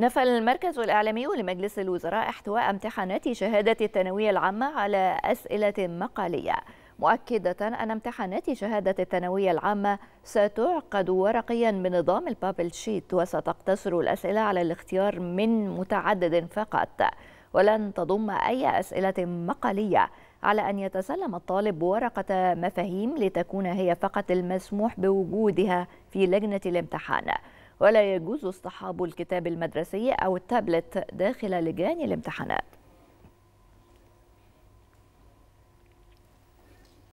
نفى المركز الإعلامي لمجلس الوزراء احتواء امتحانات شهادة الثانوية العامة على أسئلة مقالية مؤكدة أن امتحانات شهادة الثانوية العامة ستعقد ورقيا بنظام البابل شيت وستقتصر الأسئلة على الاختيار من متعدد فقط ولن تضم أي أسئلة مقالية على أن يتسلم الطالب ورقة مفاهيم لتكون هي فقط المسموح بوجودها في لجنة الامتحان ولا يجوز اصطحاب الكتاب المدرسي أو التابلت داخل لجان الامتحانات